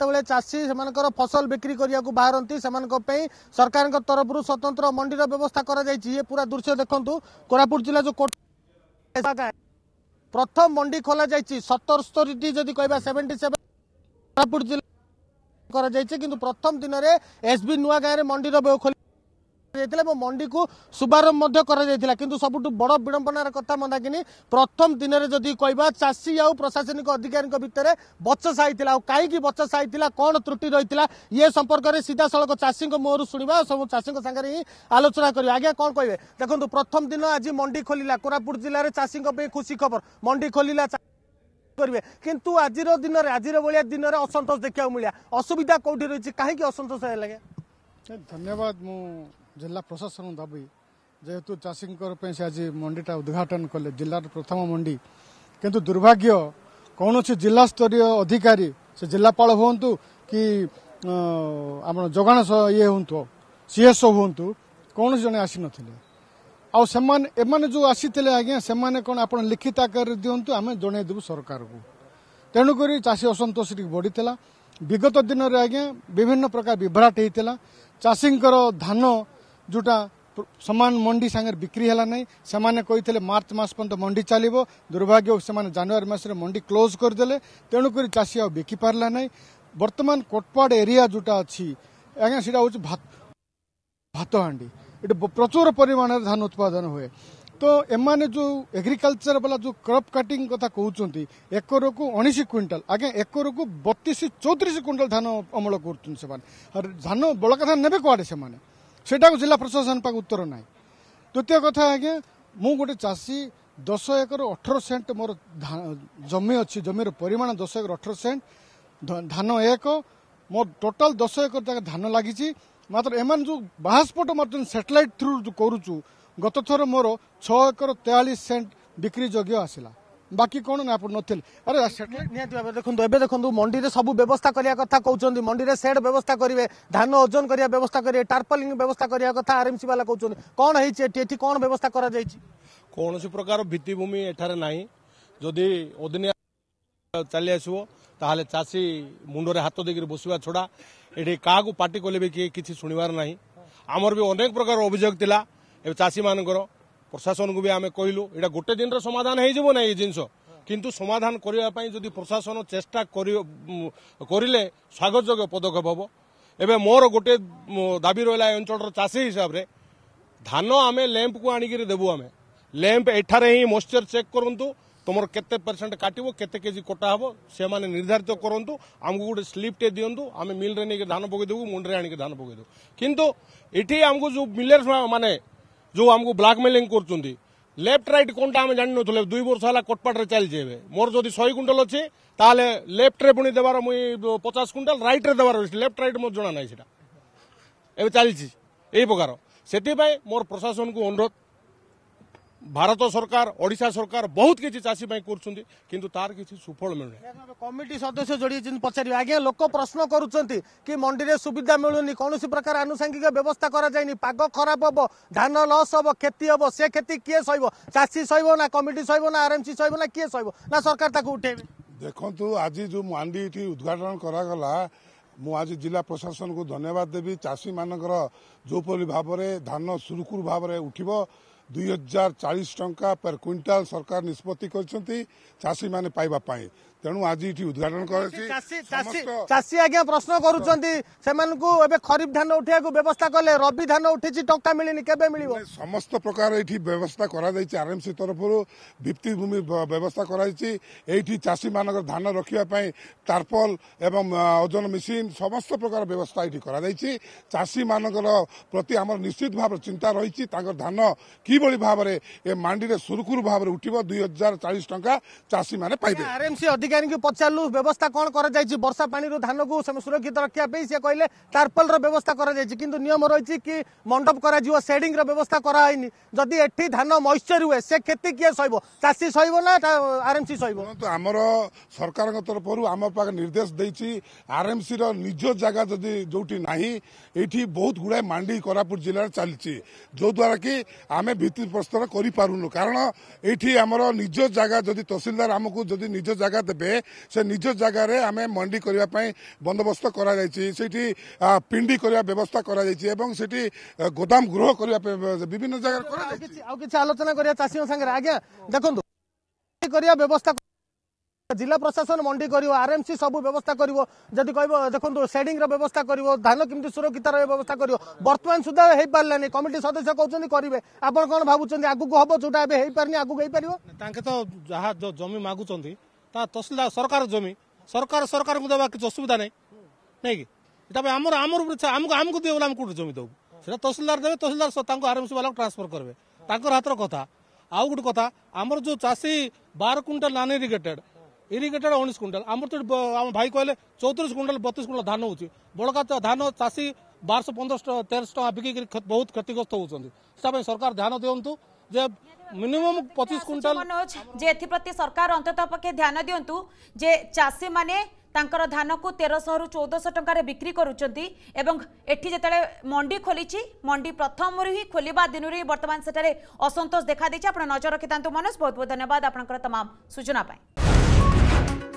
যেতবে চাষী সে ফসল বিক্রি করা বাহারতি সে সরকার তরফর স্বতন্ত্র মন্ডির ব্যবস্থা করা যাই ইয়ে পুরা দৃশ্য দেখুন কোরাপুট জেলা যে প্রথম মন্ডি খোলা যাই সতরস্তরীটি যদি কহা সেভেন্টি সেভেন কোরাপুট জেলা করা যাই কিন্তু প্রথম দিনের এসবি নূয়া গাঁরে মন্ডির খোলা ଯାଇଥିଲା ଏବଂ ମଣ୍ଡିକୁ ଶୁଭାରମ୍ଭ ମଧ୍ୟ କରାଯାଇଥିଲା କିନ୍ତୁ ସବୁଠୁ ବଡ଼ ବିଡ଼ମ୍ବନାର କଥା ମନ୍ଦାକିନି ପ୍ରଥମ ଦିନରେ ଯଦି କହିବା ଚାଷୀ ଆଉ ପ୍ରଶାସନିକ ଅଧିକାରୀଙ୍କ ଭିତରେ ବଚସ ହାଇଥିଲା ଆଉ କାହିଁକି ବଚସ ହାଇଥିଲା କ'ଣ ତ୍ରୁଟି ରହିଥିଲା ଇଏ ସମ୍ପର୍କରେ ସିଧାସଳଖ ଚାଷୀଙ୍କ ମୁହଁରୁ ଶୁଣିବା ସବୁ ଚାଷୀଙ୍କ ସାଙ୍ଗରେ ହିଁ ଆଲୋଚନା କରିବା ଆଜ୍ଞା କ'ଣ କହିବେ ଦେଖନ୍ତୁ ପ୍ରଥମ ଦିନ ଆଜି ମଣ୍ଡି ଖୋଲିଲା କୋରାପୁଟ ଜିଲ୍ଲାରେ ଚାଷୀଙ୍କ ପାଇଁ ଖୁସି ଖବର ମଣ୍ଡି ଖୋଲିଲା କରିବେ କିନ୍ତୁ ଆଜିର ଦିନରେ ଆଜିର ଭଳିଆ ଦିନରେ ଅସନ୍ତୋଷ ଦେଖିବାକୁ ମିଳିଲା ଅସୁବିଧା କେଉଁଠି ରହିଛି କାହିଁକି ଅସନ୍ତୋଷ ହେଲା ଧନ୍ୟବାଦ ମୁଁ ଜିଲ୍ଲା ପ୍ରଶାସନ ଦାବି ଯେହେତୁ ଚାଷୀଙ୍କର ପାଇଁ ସେ ଆଜି ମଣ୍ଡିଟା ଉଦ୍ଘାଟନ କଲେ ଜିଲ୍ଲାର ପ୍ରଥମ ମଣ୍ଡି କିନ୍ତୁ ଦୁର୍ଭାଗ୍ୟ କୌଣସି ଜିଲ୍ଲାସ୍ତରୀୟ ଅଧିକାରୀ ସେ ଜିଲ୍ଲାପାଳ ହୁଅନ୍ତୁ କି ଆମର ଯୋଗାଣ ଇଏ ହୁଅନ୍ତୁ ସିଏସ୍ଓ ହୁଅନ୍ତୁ କୌଣସି ଜଣେ ଆସିନଥିଲେ ଆଉ ସେମାନେ ଏମାନେ ଯେଉଁ ଆସିଥିଲେ ଆଜ୍ଞା ସେମାନେ କ'ଣ ଆପଣ ଲିଖିତ ଆକାରରେ ଦିଅନ୍ତୁ ଆମେ ଜଣାଇଦେବୁ ସରକାରକୁ ତେଣୁକରି ଚାଷୀ ଅସନ୍ତୋଷ ଟିକେ ବଢ଼ିଥିଲା ବିଗତ ଦିନରେ ଆଜ୍ଞା ବିଭିନ୍ନ ପ୍ରକାର ବିଭ୍ରାଟ ହେଇଥିଲା ଚାଷୀଙ୍କର ଧାନ जोटा ସମାନ ମଣ୍ଡି ସାଙ୍ଗରେ ବିକ୍ରି ହେଲା ନାହିଁ ସେମାନେ କହିଥିଲେ ମାର୍ଚ୍ଚ ମାସ ପର୍ଯ୍ୟନ୍ତ ମଣ୍ଡି ଚାଲିବ ଦୁର୍ଭାଗ୍ୟ ସେମାନେ ଜାନୁଆରୀ ମାସରେ ମଣ୍ଡି କ୍ଲୋଜ୍ କରିଦେଲେ ତେଣୁକରି ଚାଷୀ ଆଉ ବିକି ପାରିଲା ନାହିଁ ବର୍ତ୍ତମାନ କୋଟପାଡ଼ ଏରିଆ ଯେଉଁଟା ଅଛି ଆଜ୍ଞା ସେଇଟା ହେଉଛି ଭାତହାଣ୍ଡି ଏଠି ପ୍ରଚୁର ପରିମାଣରେ ଧାନ ଉତ୍ପାଦନ ହୁଏ ତ ଏମାନେ ଯେଉଁ ଏଗ୍ରିକଲଚର ବାଲା ଯେଉଁ କ୍ରପ୍ କଟିଂ କଥା କହୁଛନ୍ତି ଏକରକୁ ଉଣେଇଶ କ୍ୱିଣ୍ଟାଲ ଆଜ୍ଞା ଏକରକୁ ବତିଶ ଚଉତିରିଶ କ୍ୱିଣ୍ଟାଲ ଧାନ ଅମଳ କରୁଛନ୍ତି ସେମାନେ ଧାନ ବଳକା ଧାନ ନେବେ କୁଆଡ଼େ ସେମାନେ ସେଇଟାକୁ ଜିଲ୍ଲା ପ୍ରଶାସନ ପାଖ ଉତ୍ତର ନାହିଁ ତୃତୀୟ କଥା ଆଜ୍ଞା ମୁଁ ଗୋଟେ ଚାଷୀ ଦଶ ଏକର ଅଠର ସେଣ୍ଟ ମୋର ଜମି ଅଛି ଜମିର ପରିମାଣ ଦଶ ଏକର ଅଠର ସେଣ୍ଟ ଧାନ ଏକ ମୋ ଟୋଟାଲ ଦଶ ଏକର ତାଙ୍କ ଧାନ ଲାଗିଛି ମାତ୍ର ଏମାନେ ଯେଉଁ ବାହାସ୍ଫୋଟ ମୋର ଯେଉଁ ସାଟେଲାଇଟ୍ ଥ୍ରୁ କରୁଛୁ ଗତଥର ମୋର ଛଅ ଏକର ତେୟାଳିଶ ସେଣ୍ଟ ବିକ୍ରି ଯୋଗ୍ୟ ଆସିଲା বাকি କ'ଣ ନା ଆପଣ ନଥିଲେ ଆରେ ନିହାତି ଭାବେ ଦେଖନ୍ତୁ ଏବେ ଦେଖନ୍ତୁ ମଣ୍ଡିରେ ସବୁ ବ୍ୟବସ୍ଥା କରିବା କଥା କହୁଛନ୍ତି ମଣ୍ଡିରେ ସେଡ୍ ବ୍ୟବସ୍ଥା କରିବେ ଧାନ ଓଜନ କରିବା ବ୍ୟବସ୍ଥା କରିବେ ଟାର୍ପଲିଂ ବ୍ୟବସ୍ଥା କରିବା କଥା ଆର୍ଏମ୍ସି ବାଲା କହୁଛନ୍ତି କ'ଣ ହେଇଛି ଏଠି ଏଠି କ'ଣ ବ୍ୟବସ୍ଥା କରାଯାଇଛି କୌଣସି ପ୍ରକାର ଭିତ୍ତିଭୂମି ଏଠାରେ ନାହିଁ ଯଦି ଅଦିନିଆ ଚାଲି ଆସିବ ତାହେଲେ ଚାଷୀ ମୁଣ୍ଡରେ ହାତ ଦେଇକି ବସିବା ଛଡ଼ା ଏଠି କାହାକୁ ପାର୍ଟି କଲେ ବି କିଏ କିଛି ଶୁଣିବାର ନାହିଁ ଆମର ବି ଅନେକ ପ୍ରକାର ଅଭିଯୋଗ ଥିଲା ଏବେ ଚାଷୀମାନଙ୍କର প্রশাসনকে বি আমি কইলু এটা গোটে দিনের সমাধান হয়ে যাব না এই জিনিস কিন্তু সমাধান করা যদি প্রশাসন চেষ্টা করলে স্বাগতযোগ্য পদক্ষেপ হব এবে মোর গোটে দাবি রহলা এই অঞ্চলর চাষী হিসাবে ধান আমি ল্যাম্পকু আনিকি দেবু আমি ল্যাম্প এঠারে হি মশ্চর চেক করতু তোমার কেতে পরসেন্ট কাটব কেতে কেজি কটা হব সে নির্ধারিত করতু আমি গোটে স্লিপটে দিও আমি মিলরে নিয়ে ধান পকাই দেবু মুন্ডে আনিকি ধান পকাই দেবু কিন্তু এটি আমি যে মিলের মানে जो आमको ब्लाकमेलिंग कर লেফট রাইট কোনটা আমি জানিনথুলে দুই বর্ষ হল কোটপাটরে চালছে এবে মোর যদি শহে কুইন্টাল অছে তাহলে লেফটরে পুঁ দেবার মুই পচাশ কুইন্টাল রাইটরে দেবার অছে লেফট রাইট মোর জনা নাই সেটা এবে চালছি এই প্রকার সেপাই মোর প্রশাসনকে অনুরোধ ଭାରତ ସରକାର ଓଡ଼ିଶା ସରକାର ବହୁତ କିଛି ଚାଷୀ ପାଇଁ କରୁଛନ୍ତି କିନ୍ତୁ ତାର କିଛି ସୁଫଳ ମିଳୁନି କମିଟି ସଦସ୍ୟ ଯୋଡ଼ିଛନ୍ତି ପଚାରିବେ ଆଜ୍ଞା ଲୋକ ପ୍ରଶ୍ନ କରୁଛନ୍ତି କି ମଣ୍ଡିରେ ସୁବିଧା ମିଳୁନି କୌଣସି ପ୍ରକାର ଆନୁଷାଙ୍ଗିକ ବ୍ୟବସ୍ଥା କରାଯାଇନି ପାଗ ଖରାପ ହବ ଧାନ ଲସ୍ ହବ କ୍ଷତି ହବ ସେ କ୍ଷତି କିଏ ସହିବ ଚାଷୀ ସହିବ ନା କମିଟି ସହିବ ନା ଆରଏମସି ସହିବ ନା କିଏ ସହିବ ନା ସରକାର ତାକୁ ଉଠେଇବେ ଦେଖନ୍ତୁ ଆଜି ଯୋଉ ମାଣ୍ଡି ଏଠି ଉଦ୍ଘାଟନ କରାଗଲା ମୁଁ ଆଜି ଜିଲ୍ଲା ପ୍ରଶାସନକୁ ଧନ୍ୟବାଦ ଦେବି ଚାଷୀମାନଙ୍କର ଯେଉଁପରି ଭାବରେ ଧାନ ସୁରୁଖୁରୁ ଭାବରେ ଉଠିବ ଦୁଇ ହଜାର ଚାଳିଶ ଟଙ୍କା ପେର୍ କ୍ୱିଣ୍ଟାଲ୍ ସରକାର ନିଷ୍ପତ୍ତି କରିଛନ୍ତି ଚାଷୀମାନେ ପାଇବା ପାଇଁ ତେଣୁ ଆଜି ଏଠି ଉଦ୍ଘାଟନ କରାଯାଇଛି ଚାଷୀ ଆଜ୍ଞା ପ୍ରଶ୍ନ କରୁଛନ୍ତି ସେମାନଙ୍କୁ ଏବେ ଖରିଫ ଧାନ ଉଠେଇବାକୁ ବ୍ୟବସ୍ଥା କଲେ ରବି ଧାନ ଉଠିଛି ଟଙ୍କା ମିଳିନି କେବେ ମିଳିବ ସମସ୍ତ ପ୍ରକାର ଏଠି ବ୍ୟବସ୍ଥା କରାଯାଇଛି ଆର୍ଏମ୍ସି ତରଫରୁ ଭିତ୍ତିଭୂମି ବ୍ୟବସ୍ଥା କରାଯାଇଛି ଏଇଠି ଚାଷୀମାନଙ୍କର ଧାନ ରଖିବା ପାଇଁ ତାର୍ପଲ ଏବଂ ଓଜନ ମେସିନ୍ ସମସ୍ତ ପ୍ରକାର ବ୍ୟବସ୍ଥା ଏଠି କରାଯାଇଛି ଚାଷୀମାନଙ୍କର ପ୍ରତି ଆମର ନିଶ୍ଚିତ ଭାବରେ ଚିନ୍ତା ରହିଛି ତାଙ୍କର ଧାନ କିଭଳି ଭାବରେ ଏ ମାଣ୍ଡିରେ ସୁରୁଖୁରୁ ଭାବରେ ଉଠିବ ଦୁଇ ହଜାର ଚାଳିଶ ଟଙ୍କା ଚାଷୀମାନେ ପାଇବେ ଆର୍ଏମ୍ସି ଅଧିକ হিতাধিকারী পচারু ব্যবস্থা কম করা যাই বর্ষা পাঁচ ধানক সুরক্ষিত রক্ষা সে কে টার্পলর ব্যবস্থা করা যাই কিন্তু নিয়ম রয়েছে কি মণ্ডপ করা সেডিংর ব্যবস্থা করা হয়নি যদি এটি ধান মইশ্চর হুয়ে সে ক্ষতি কি সহব চাষী সহব না আরএমসি সহব আমার সরকার তরফর আমার পাখে নির্দেশ দিয়েছি আরএমসি নিজ জায়গা যদি যেটি না এইটি বহুত গুড়ায় মান্ডি কোরাপুট জেলার চালছে যদ্বারা কি আমি ভিত্তিপ্রস্তর করে পারুনু কারণ এইটি আমার নিজ জায়গা যদি তহসিলদার আমি যদি নিজ জায়গা দেবে ଏବେ ସେ ନିଜ ଜାଗାରେ ଆମେ ମଣ୍ଡି କରିବା ପାଇଁ ବନ୍ଦୋବସ୍ତ କରାଯାଇଛି ସେଠି ପିଣ୍ଡି କରିବା ବ୍ୟବସ୍ଥା କରାଯାଇଛି ଏବଂ ସେଠି ଗୋଦାମ ଗୃହ କରିବା ପାଇଁ ବିଭିନ୍ନ ଜାଗାରେ କରାଯାଇଛି ଆଉ କିଛି ଆଲୋଚନା କରିବା ଚାଷୀଙ୍କ ସାଙ୍ଗରେ ଆଜ୍ଞା ଦେଖନ୍ତୁ କରିବା ବ୍ୟବସ୍ଥା ଜିଲ୍ଲା ପ୍ରଶାସନ ମଣ୍ଡି କରିବ ଆର୍ଏମ୍ସି ସବୁ ବ୍ୟବସ୍ଥା କରିବ ଯଦି କହିବ ଦେଖନ୍ତୁ ସେଡିଂର ବ୍ୟବସ୍ଥା କରିବ ଧାନ କେମିତି ସୁରକ୍ଷିତାର ବ୍ୟବସ୍ଥା କରିବ ବର୍ତ୍ତମାନ ସୁଦ୍ଧା ହେଇପାରିଲାନି କମିଟି ସଦସ୍ୟ କହୁଛନ୍ତି କରିବେ ଆପଣ କ'ଣ ଭାବୁଛନ୍ତି ଆଗକୁ ହବ ଯୋଉଟା ଏବେ ହେଇପାରିନି ଆଗକୁ ହେଇପାରିବ ତାଙ୍କେ ତ ଯାହା ଜମି ମାଗୁଛନ୍ତି ତା ତହସିଲଦାର ସରକାର ଜମି ସରକାର ସରକାରଙ୍କୁ ଦେବା କିଛି ଅସୁବିଧା ନାହିଁ ନାଇଁ କି ଏଟା ପାଇଁ ଆମର ଆମର ଉପରେ ଆମକୁ ଆମକୁ ଦିଏ ବୋଲି ଆମେ କୋଉଠି ଜମି ଦେବୁ ସେଟା ତହସିଲଦାର ଦେବେ ତହସିଲଦାର ତାଙ୍କୁ ଆରମ୍ଭ ବାଲାକୁ ଟ୍ରାନ୍ସଫର କରିବେ ତାଙ୍କର ହାତର କଥା ଆଉ ଗୋଟେ କଥା ଆମର ଯୋଉ ଚାଷୀ ବାର କୁଇଣ୍ଟାଲ ନନ୍ ଇରିଗେଟେଡ୍ ଇରିଗେଟେଡ୍ ଉଣେଇଶ କୁଇଣ୍ଟାଲ ଆମର ତ ଆମ ଭାଇ କହିଲେ ଚଉତିରିଶ କୁଇଣ୍ଟାଲ ବତିଶ କୁଇଣ୍ଟାଲ ଧାନ ହେଉଛି ବଳକା ଧାନ ଚାଷୀ ବାରଶହ ପନ୍ଦରଶହ ତେରଶହ ଟଙ୍କା ବିକିକିରି ବହୁତ କ୍ଷତିଗ୍ରସ୍ତ ହେଉଛନ୍ତି ସେଟା ପାଇଁ ସରକାର ଧ୍ୟାନ ଦିଅନ୍ତୁ যে মিনিমম পঁচিশ কুইন্টাল যে এথিপ্রতি সরকার অন্তত পক্ষে ধ্যান দিও যে চাষী মানে ତାଙ୍କର ଧାନକୁ ତେରଶହରୁ ଚଉଦଶହ ଟଙ୍କାରେ ବିକ୍ରି କରୁଛନ୍ତି ଏବଂ ଏଠି ଯେତେବେଳେ ମଣ୍ଡି ଖୋଲିଛି ମଣ୍ଡି ପ୍ରଥମରୁ ହିଁ ଖୋଲିବା ଦିନରୁ ହିଁ ବର୍ତ୍ତମାନ ସେଠାରେ ଅସନ୍ତୋଷ ଦେଖାଦେଇଛି ଆପଣ ନଜର ରଖିଥାନ୍ତୁ ମନୋଜ ବହୁତ ବହୁତ ଧନ୍ୟବାଦ ଆପଣଙ୍କର ତମାମ ସୂଚନା ପାଇଁ